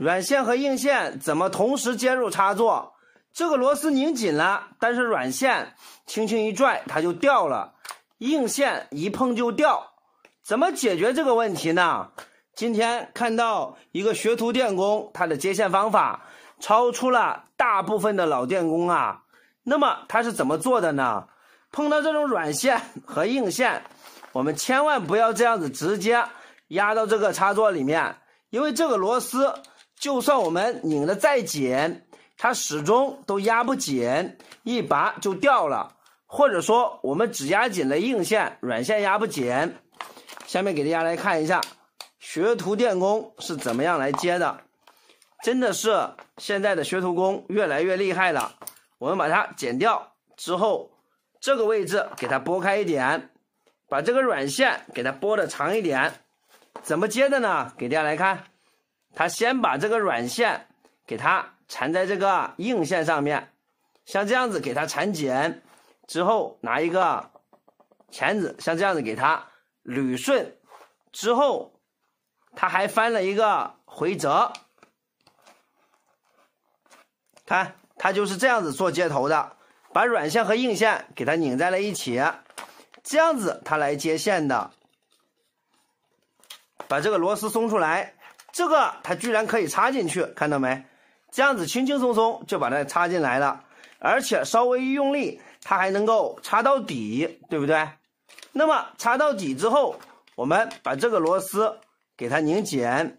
软线和硬线怎么同时接入插座？这个螺丝拧紧了，但是软线轻轻一拽它就掉了，硬线一碰就掉，怎么解决这个问题呢？今天看到一个学徒电工，他的接线方法超出了大部分的老电工啊。那么他是怎么做的呢？碰到这种软线和硬线，我们千万不要这样子直接压到这个插座里面，因为这个螺丝。就算我们拧的再紧，它始终都压不紧，一拔就掉了。或者说，我们只压紧了硬线，软线压不紧。下面给大家来看一下学徒电工是怎么样来接的。真的是现在的学徒工越来越厉害了。我们把它剪掉之后，这个位置给它拨开一点，把这个软线给它拨的长一点。怎么接的呢？给大家来看。他先把这个软线给它缠在这个硬线上面，像这样子给它缠紧，之后拿一个钳子像这样子给它捋顺，之后他还翻了一个回折，看他就是这样子做接头的，把软线和硬线给它拧在了一起，这样子他来接线的，把这个螺丝松出来。这个它居然可以插进去，看到没？这样子轻轻松松就把它插进来了，而且稍微一用力，它还能够插到底，对不对？那么插到底之后，我们把这个螺丝给它拧紧，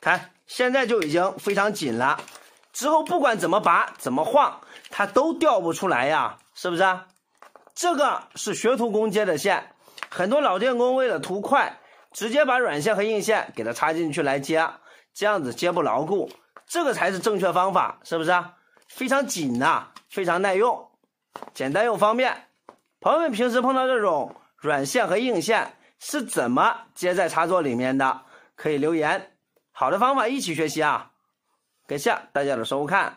看，现在就已经非常紧了。之后不管怎么拔、怎么晃，它都掉不出来呀，是不是啊？这个是学徒工接的线，很多老电工为了图快。直接把软线和硬线给它插进去来接，这样子接不牢固，这个才是正确方法，是不是？非常紧呐，非常耐用，简单又方便。朋友们平时碰到这种软线和硬线是怎么接在插座里面的？可以留言，好的方法一起学习啊！感谢大家的收看。